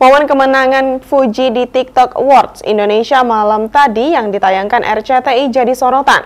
Momen kemenangan Fuji di TikTok Awards Indonesia malam tadi yang ditayangkan RCTI jadi sorotan.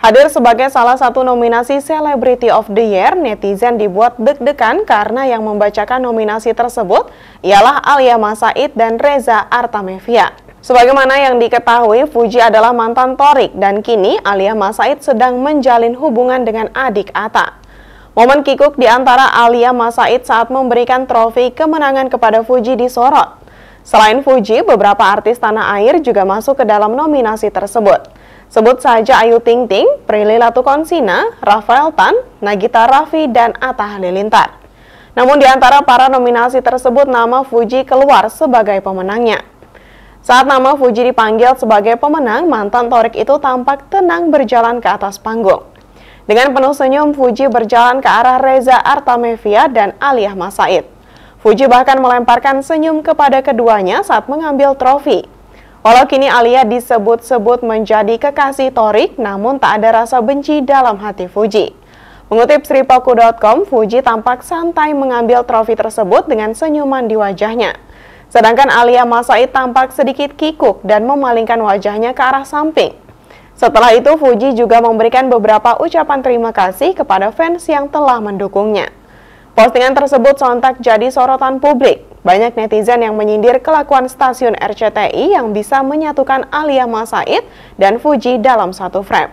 Hadir sebagai salah satu nominasi Celebrity of the Year, netizen dibuat deg-degan karena yang membacakan nominasi tersebut ialah Alia Masaid dan Reza Artamevia. Sebagaimana yang diketahui, Fuji adalah mantan Torik dan kini Alia Masaid sedang menjalin hubungan dengan adik Ata. Momen kikuk di antara Alia Masaid saat memberikan trofi kemenangan kepada Fuji disorot. Selain Fuji, beberapa artis tanah air juga masuk ke dalam nominasi tersebut. Sebut saja Ayu Ting Ting, Prilly Latukonsina, Rafael Tan, Nagita Raffi, dan Atta Halilintar. Namun di antara para nominasi tersebut nama Fuji keluar sebagai pemenangnya. Saat nama Fuji dipanggil sebagai pemenang, mantan Torik itu tampak tenang berjalan ke atas panggung. Dengan penuh senyum, Fuji berjalan ke arah Reza Artamevia dan Aliyah Masaid. Fuji bahkan melemparkan senyum kepada keduanya saat mengambil trofi. Walau kini Alia disebut-sebut menjadi kekasih Torik, namun tak ada rasa benci dalam hati Fuji. Mengutip Sripaku.com, Fuji tampak santai mengambil trofi tersebut dengan senyuman di wajahnya. Sedangkan Alia Masaid tampak sedikit kikuk dan memalingkan wajahnya ke arah samping. Setelah itu, Fuji juga memberikan beberapa ucapan terima kasih kepada fans yang telah mendukungnya. Postingan tersebut sontak jadi sorotan publik. Banyak netizen yang menyindir kelakuan stasiun RCTI yang bisa menyatukan Alia Masaid dan Fuji dalam satu frame.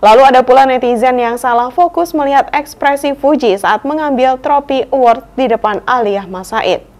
Lalu ada pula netizen yang salah fokus melihat ekspresi Fuji saat mengambil tropi award di depan Alia Masaid.